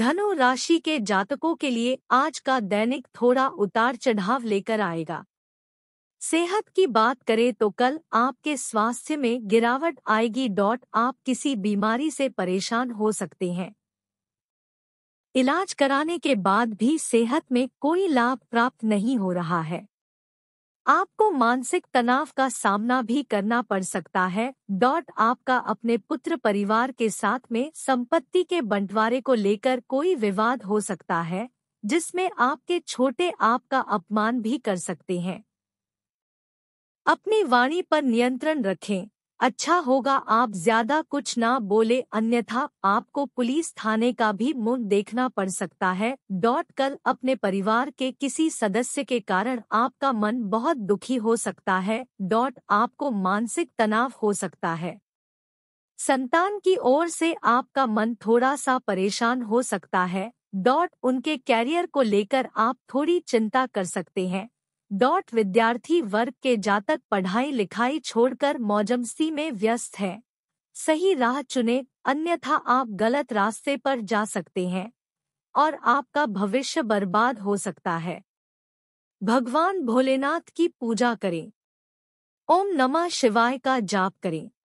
धनु राशि के जातकों के लिए आज का दैनिक थोड़ा उतार चढ़ाव लेकर आएगा सेहत की बात करें तो कल आपके स्वास्थ्य में गिरावट आएगी डॉट आप किसी बीमारी से परेशान हो सकते हैं इलाज कराने के बाद भी सेहत में कोई लाभ प्राप्त नहीं हो रहा है आपको मानसिक तनाव का सामना भी करना पड़ सकता है डॉट आपका अपने पुत्र परिवार के साथ में संपत्ति के बंटवारे को लेकर कोई विवाद हो सकता है जिसमें आपके छोटे आपका अपमान भी कर सकते हैं अपनी वाणी पर नियंत्रण रखें अच्छा होगा आप ज्यादा कुछ ना बोले अन्यथा आपको पुलिस थाने का भी मुंह देखना पड़ सकता है डॉट कल अपने परिवार के किसी सदस्य के कारण आपका मन बहुत दुखी हो सकता है डॉट आपको मानसिक तनाव हो सकता है संतान की ओर से आपका मन थोड़ा सा परेशान हो सकता है डॉट उनके कैरियर को लेकर आप थोड़ी चिंता कर सकते हैं डॉट विद्यार्थी वर्ग के जातक पढ़ाई लिखाई छोड़कर मौजमसी में व्यस्त है सही राह चुने अन्यथा आप गलत रास्ते पर जा सकते हैं और आपका भविष्य बर्बाद हो सकता है भगवान भोलेनाथ की पूजा करें ओम नमः शिवाय का जाप करें